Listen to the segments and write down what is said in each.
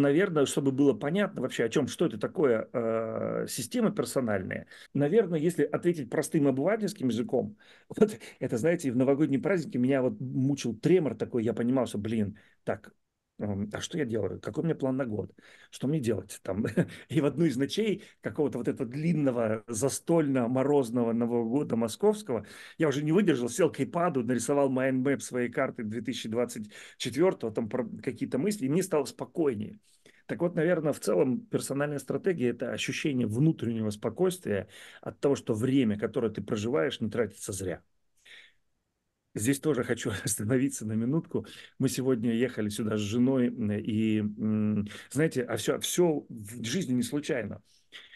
наверное, чтобы было понятно вообще, о чем, что это такое э, системы персональные, наверное, если ответить простым обывательским языком, вот это, знаете, в новогодние праздники меня вот мучил тремор такой, я понимал, что, блин, так, Эм, а что я делаю, какой у меня план на год, что мне делать там. И в одну из ночей какого-то вот этого длинного застольно-морозного Нового года московского я уже не выдержал, сел к iPad, нарисовал майнмэп своей карты 2024 там какие-то мысли, и мне стало спокойнее. Так вот, наверное, в целом персональная стратегия – это ощущение внутреннего спокойствия от того, что время, которое ты проживаешь, не тратится зря. Здесь тоже хочу остановиться на минутку. Мы сегодня ехали сюда с женой, и, знаете, а все, все в жизни не случайно.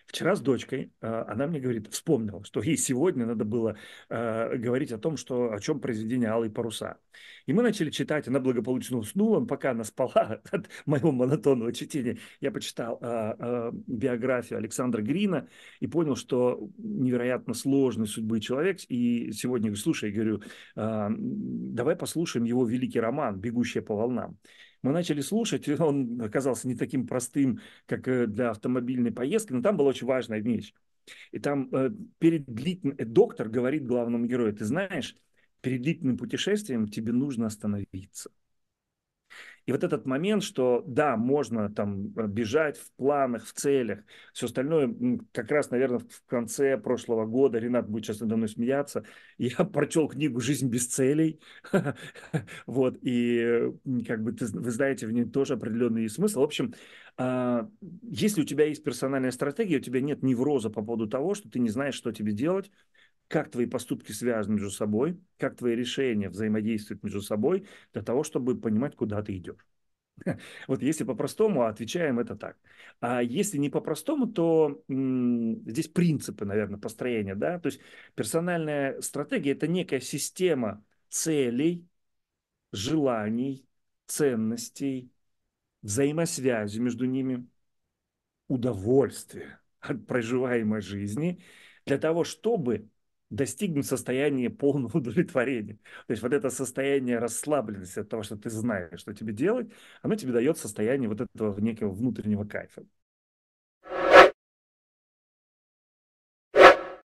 Вчера с дочкой а, она мне говорит, вспомнила, что ей сегодня надо было а, говорить о том, что, о чем произведение Алые паруса. И мы начали читать, она благополучно уснула, пока она спала от моего монотонного чтения. Я почитал а, биографию Александра Грина и понял, что невероятно сложной судьбы человек. И сегодня, слушай, я говорю, давай послушаем его великий роман «Бегущая по волнам». Мы начали слушать, он оказался не таким простым, как э, для автомобильной поездки, но там была очень важная вещь. И там э, перед длительным э, доктор говорит главному герою, ты знаешь, перед длительным путешествием тебе нужно остановиться. И вот этот момент, что да, можно там э, бежать в планах, в целях, все остальное, как раз, наверное, в конце прошлого года, Ренат будет сейчас надо мной смеяться, я прочел книгу «Жизнь без целей», вот, и как бы вы знаете, в ней тоже определенный смысл. В общем, а, если у тебя есть персональная стратегия, у тебя нет невроза по поводу того, что ты не знаешь, что тебе делать, как твои поступки связаны между собой, как твои решения взаимодействуют между собой, для того, чтобы понимать, куда ты идешь. Вот если по-простому, отвечаем это так. А если не по-простому, то м- здесь принципы, наверное, построения, да, то есть персональная стратегия – это некая система целей, желаний, ценностей, взаимосвязи между ними, удовольствия от проживаемой жизни для того, чтобы Достигнем состояния полного удовлетворения. То есть вот это состояние расслабленности от того, что ты знаешь, что тебе делать, оно тебе дает состояние вот этого некого внутреннего кайфа.